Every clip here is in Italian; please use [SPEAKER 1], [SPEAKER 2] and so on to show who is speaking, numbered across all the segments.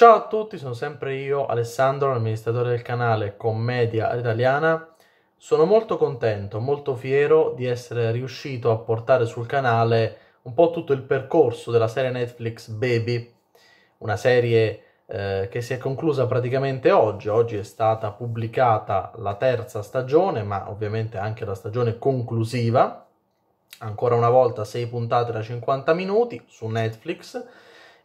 [SPEAKER 1] Ciao a tutti, sono sempre io Alessandro, amministratore del canale Commedia Italiana. Sono molto contento, molto fiero di essere riuscito a portare sul canale un po' tutto il percorso della serie Netflix Baby, una serie eh, che si è conclusa praticamente oggi. Oggi è stata pubblicata la terza stagione, ma ovviamente anche la stagione conclusiva. Ancora una volta 6 puntate da 50 minuti su Netflix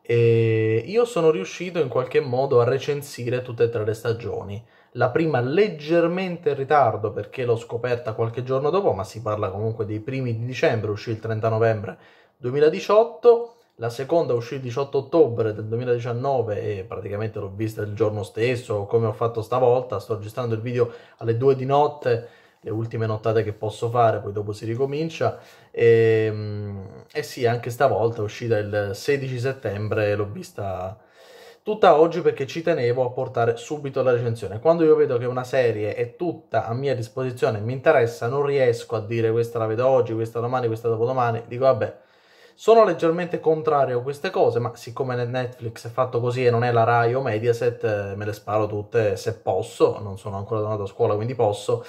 [SPEAKER 1] e io sono riuscito in qualche modo a recensire tutte e tre le stagioni. La prima leggermente in ritardo perché l'ho scoperta qualche giorno dopo, ma si parla comunque dei primi di dicembre, uscì il 30 novembre 2018. La seconda uscì il 18 ottobre del 2019 e praticamente l'ho vista il giorno stesso, come ho fatto stavolta. Sto registrando il video alle 2 di notte le ultime nottate che posso fare, poi dopo si ricomincia. E, ehm, e sì, anche stavolta è uscita il 16 settembre, l'ho vista tutta oggi perché ci tenevo a portare subito la recensione. Quando io vedo che una serie è tutta a mia disposizione e mi interessa, non riesco a dire questa la vedo oggi, questa domani, questa dopodomani, dico vabbè. Sono leggermente contrario a queste cose, ma siccome Netflix è fatto così e non è la Rai o Mediaset, eh, me le sparo tutte se posso, non sono ancora tornato a scuola quindi posso,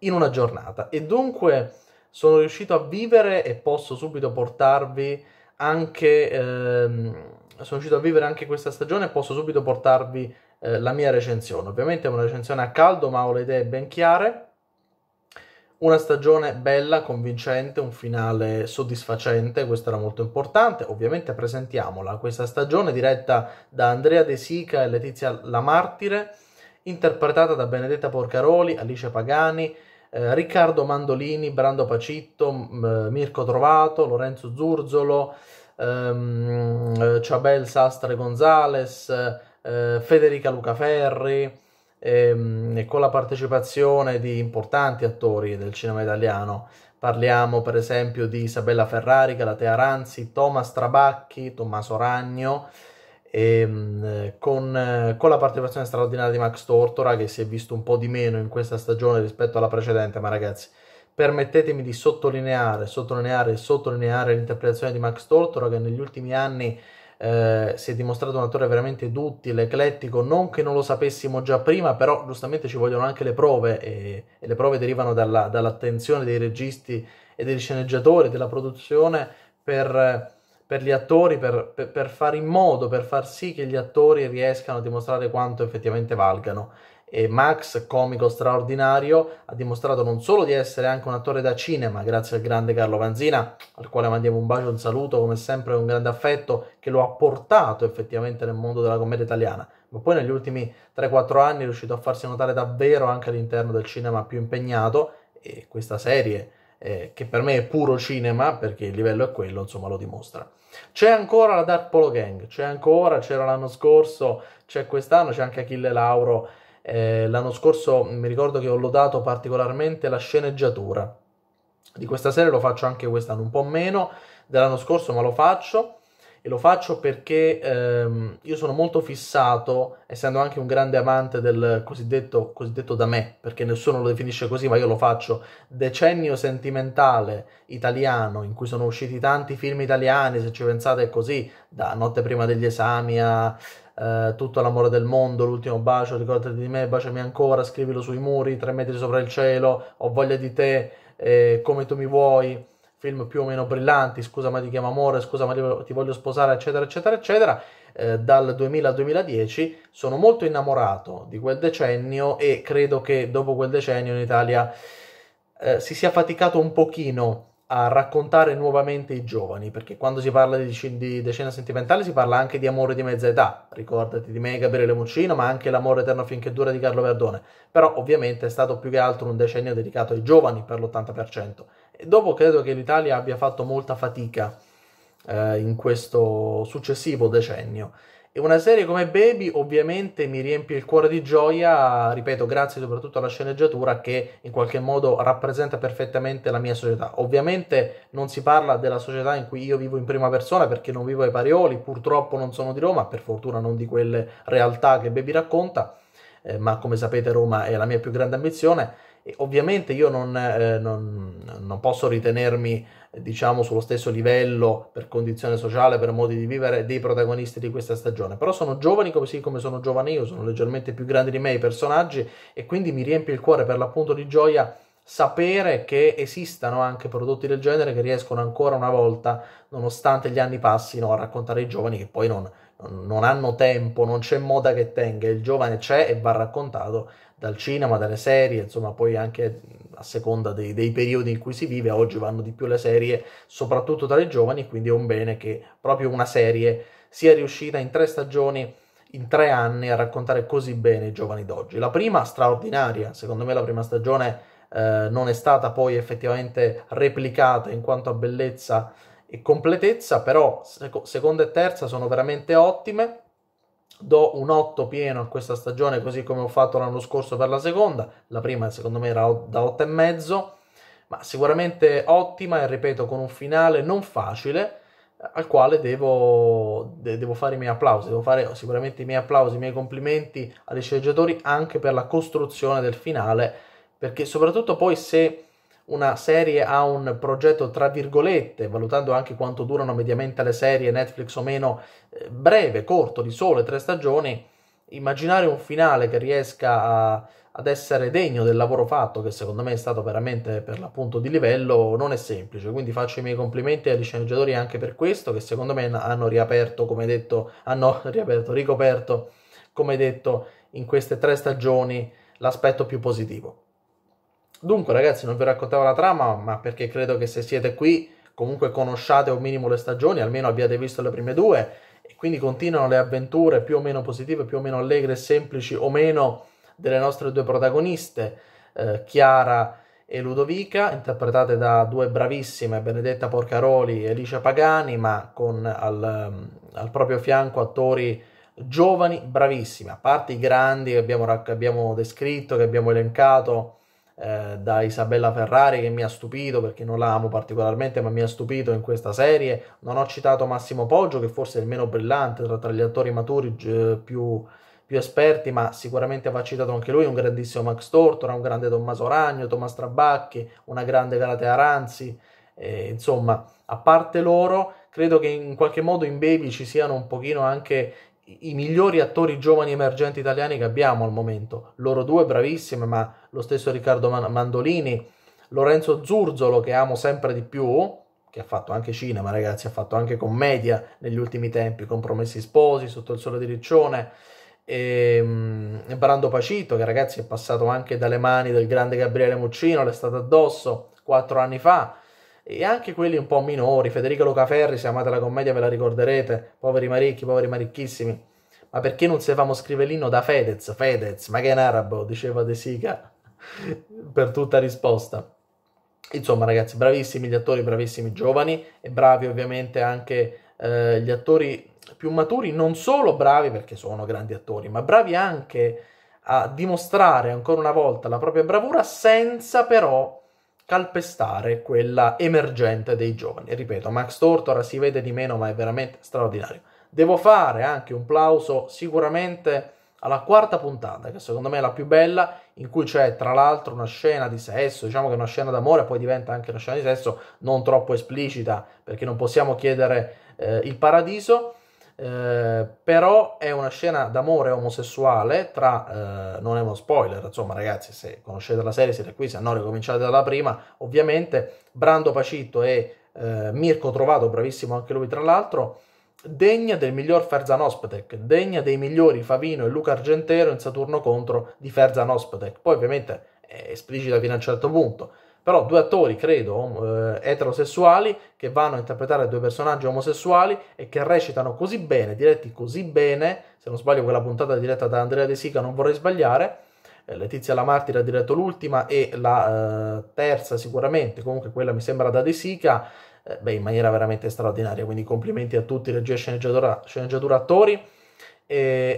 [SPEAKER 1] in una giornata e dunque sono riuscito a vivere e posso subito portarvi anche ehm, sono riuscito a vivere anche questa stagione e posso subito portarvi eh, la mia recensione. Ovviamente è una recensione a caldo, ma ho le idee ben chiare. Una stagione bella, convincente, un finale soddisfacente, questo era molto importante. Ovviamente presentiamola questa stagione diretta da Andrea De Sica e Letizia Lamartire, interpretata da Benedetta Porcaroli, Alice Pagani, eh, Riccardo Mandolini, Brando Pacitto, eh, Mirko Trovato, Lorenzo Zurzolo, ehm, eh, Ciabel Sastre Gonzales, eh, Federica Lucaferri, ehm, e con la partecipazione di importanti attori del cinema italiano. Parliamo per esempio di Isabella Ferrari, Galatea Ranzi, Thomas Trabacchi, Tommaso Ragno, e, ehm, con, con, la partecipazione straordinaria di Max Tortora che si è visto un po' di meno in questa stagione rispetto alla precedente, ma ragazzi permettetemi di sottolineare, sottolineare, sottolineare l'interpretazione di Max Tortora che negli ultimi anni eh, si è dimostrato un attore veramente duttile, eclettico, non che non lo sapessimo già prima, però giustamente ci vogliono anche le prove e, e le prove derivano dalla, dall'attenzione dei registi e degli sceneggiatori, della produzione per per gli attori, per, per, per, fare in modo, per far sì che gli attori riescano a dimostrare quanto effettivamente valgano. E Max, comico straordinario, ha dimostrato non solo di essere anche un attore da cinema, grazie al grande Carlo Vanzina, al quale mandiamo un bacio, un saluto, come sempre un grande affetto, che lo ha portato effettivamente nel mondo della commedia italiana, ma poi negli ultimi 3-4 anni è riuscito a farsi notare davvero anche all'interno del cinema più impegnato e questa serie eh, che per me è puro cinema, perché il livello è quello, insomma lo dimostra. C'è ancora la Dark Polo Gang, c'è ancora, c'era l'anno scorso, c'è quest'anno, c'è anche Achille Lauro. Eh, l'anno scorso mi ricordo che ho lodato particolarmente la sceneggiatura. Di questa serie lo faccio anche quest'anno, un po' meno dell'anno scorso, ma lo faccio e lo faccio perché ehm, io sono molto fissato, essendo anche un grande amante del cosiddetto, cosiddetto da me, perché nessuno lo definisce così, ma io lo faccio, decennio sentimentale italiano, in cui sono usciti tanti film italiani, se ci pensate è così, da Notte prima degli esami a eh, Tutto l'amore del mondo, L'ultimo bacio, ricordati di me, baciami ancora, scrivilo sui muri, Tre metri sopra il cielo, Ho voglia di te, eh, Come tu mi vuoi film più o meno brillanti, Scusa ma ti chiamo amore, Scusa ma ti voglio sposare, eccetera, eccetera, eccetera, eh, dal 2000 al 2010 sono molto innamorato di quel decennio e credo che dopo quel decennio in Italia eh, si sia faticato un pochino a raccontare nuovamente i giovani, perché quando si parla di, di decena sentimentale si parla anche di amore di mezza età, ricordati di me, Gabriele Muccino, ma anche l'amore eterno finché dura di Carlo Verdone, però ovviamente è stato più che altro un decennio dedicato ai giovani per l'80%. Dopo credo che l'Italia abbia fatto molta fatica eh, in questo successivo decennio. E una serie come Baby ovviamente mi riempie il cuore di gioia, ripeto, grazie soprattutto alla sceneggiatura che in qualche modo rappresenta perfettamente la mia società. Ovviamente non si parla della società in cui io vivo in prima persona perché non vivo ai Parioli, purtroppo non sono di Roma, per fortuna non di quelle realtà che Baby racconta, eh, ma come sapete Roma è la mia più grande ambizione e ovviamente io non, eh, non, non, posso ritenermi, diciamo, sullo stesso livello per condizione sociale, per modi di vivere dei protagonisti di questa stagione, però sono giovani così come sono giovane io, sono leggermente più grandi di me i personaggi e quindi mi riempie il cuore per l'appunto di gioia sapere che esistano anche prodotti del genere che riescono ancora una volta, nonostante gli anni passino, a raccontare ai giovani che poi non, non hanno tempo, non c'è moda che tenga, il giovane c'è e va raccontato dal cinema, dalle serie, insomma poi anche a seconda dei, dei, periodi in cui si vive, oggi vanno di più le serie, soprattutto tra i giovani, quindi è un bene che proprio una serie sia riuscita in tre stagioni, in tre anni, a raccontare così bene i giovani d'oggi. La prima straordinaria, secondo me la prima stagione eh, non è stata poi effettivamente replicata in quanto a bellezza e completezza, però sec- seconda e terza sono veramente ottime do un 8 pieno a questa stagione così come ho fatto l'anno scorso per la seconda, la prima secondo me era da 8 e mezzo ma sicuramente ottima e ripeto con un finale non facile al quale devo, de- devo fare i miei applausi, devo fare sicuramente i miei applausi, i miei complimenti agli sceneggiatori anche per la costruzione del finale, perché soprattutto poi se una serie ha un progetto, tra virgolette, valutando anche quanto durano mediamente le serie Netflix o meno, eh, breve, corto, di sole tre stagioni, immaginare un finale che riesca a, ad essere degno del lavoro fatto, che secondo me è stato veramente per l'appunto di livello, non è semplice. Quindi faccio i miei complimenti agli sceneggiatori anche per questo, che secondo me hanno riaperto, come detto, hanno riaperto, ricoperto, come detto, in queste tre stagioni l'aspetto più positivo. Dunque, ragazzi, non vi raccontavo la trama, ma perché credo che se siete qui comunque conosciate un minimo le stagioni, almeno abbiate visto le prime due, e quindi continuano le avventure più o meno positive, più o meno allegre, semplici o meno delle nostre due protagoniste, eh, Chiara e Ludovica, interpretate da due bravissime, Benedetta Porcaroli e Alicia Pagani, ma con al, mm, al proprio fianco attori giovani, bravissimi, a parte i grandi che abbiamo, che abbiamo descritto, che abbiamo elencato eh, da Isabella Ferrari che mi ha stupito perché non la amo particolarmente ma mi ha stupito in questa serie non ho citato Massimo Poggio che forse è il meno brillante tra, tra gli attori maturi eh, più, più, esperti ma sicuramente va citato anche lui un grandissimo Max Tortora un grande Tommaso Ragno Tommaso Trabacchi una grande Galatea Ranzi eh, insomma a parte loro credo che in qualche modo in Baby ci siano un pochino anche i migliori attori giovani emergenti italiani che abbiamo al momento. Loro due bravissime, ma lo stesso Riccardo Mandolini, Lorenzo Zurzolo che amo sempre di più, che ha fatto anche cinema, ragazzi, ha fatto anche commedia negli ultimi tempi, Compromessi Sposi, Sotto il Sole di Riccione, e, ehm, Brando Pacito, che ragazzi è passato anche dalle mani del grande Gabriele Muccino, l'è stato addosso, quattro anni fa, e anche quelli un po' minori, Federico Locaferri, se amate la commedia ve la ricorderete, poveri maricchi, poveri maricchissimi, ma perché non se famo scrivere l'inno da Fedez, Fedez, ma che è in arabo, diceva De Sica, per tutta risposta. Insomma ragazzi, bravissimi gli attori, bravissimi giovani e bravi ovviamente anche eh, gli attori più maturi, non solo bravi perché sono grandi attori, ma bravi anche a dimostrare ancora una volta la propria bravura senza però calpestare quella emergente dei giovani. Ripeto, Max Tortora si vede di meno, ma è veramente straordinario. Devo fare anche un plauso sicuramente alla quarta puntata, che secondo me è la più bella, in cui c'è tra l'altro una scena di sesso, diciamo che è una scena d'amore, poi diventa anche una scena di sesso non troppo esplicita, perché non possiamo chiedere eh, il paradiso. Eh, però è una scena d'amore omosessuale tra, eh, non è uno spoiler, insomma ragazzi se conoscete la serie siete qui, se no ricominciate dalla prima, ovviamente Brando Pacito e eh, Mirko Trovato, bravissimo anche lui tra l'altro, degna del miglior Ferzan Ospetec, degna dei migliori Favino e Luca Argentero in Saturno contro di Ferzan Ospetec, poi ovviamente è esplicita fino a un certo punto, però due attori, credo, eh, eterosessuali che vanno a interpretare due personaggi omosessuali e che recitano così bene, diretti così bene, se non sbaglio quella puntata diretta da Andrea De Sica, non vorrei sbagliare, eh, Letizia La Martira ha diretto l'ultima e la eh, terza sicuramente, comunque quella mi sembra da De Sica, eh, beh, in maniera veramente straordinaria, quindi complimenti a tutti, regia, sceneggiatura, sceneggiatura attori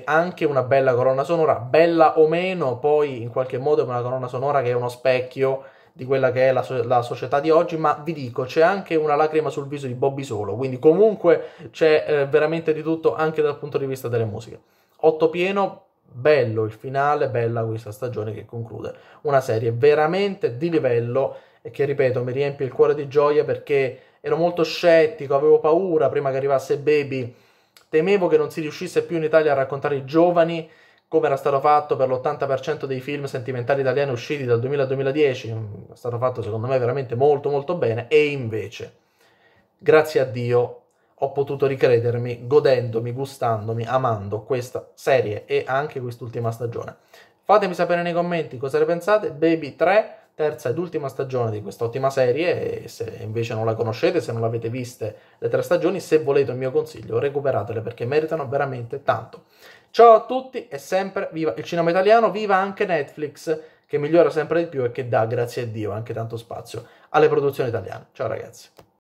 [SPEAKER 1] anche una bella colonna sonora, bella o meno, poi in qualche modo è una colonna sonora che è uno specchio di quella che è la, la, società di oggi, ma vi dico, c'è anche una lacrima sul viso di Bobby Solo, quindi comunque c'è eh, veramente di tutto anche dal punto di vista delle musiche. Otto pieno, bello il finale, bella questa stagione che conclude una serie veramente di livello e che, ripeto, mi riempie il cuore di gioia perché ero molto scettico, avevo paura prima che arrivasse Baby, temevo che non si riuscisse più in Italia a raccontare i giovani come era stato fatto per l'80% dei film sentimentali italiani usciti dal 2000 al 2010, mm, è stato fatto secondo me veramente molto molto bene e invece, grazie a Dio, ho potuto ricredermi godendomi, gustandomi, amando questa serie e anche quest'ultima stagione. Fatemi sapere nei commenti cosa ne pensate, Baby 3, terza ed ultima stagione di quest'ottima serie e se invece non la conoscete, se non l'avete vista le tre stagioni, se volete un mio consiglio recuperatele perché meritano veramente tanto. Ciao a tutti e sempre viva il cinema italiano, viva anche Netflix che migliora sempre di più e che dà, grazie a Dio, anche tanto spazio alle produzioni italiane. Ciao ragazzi.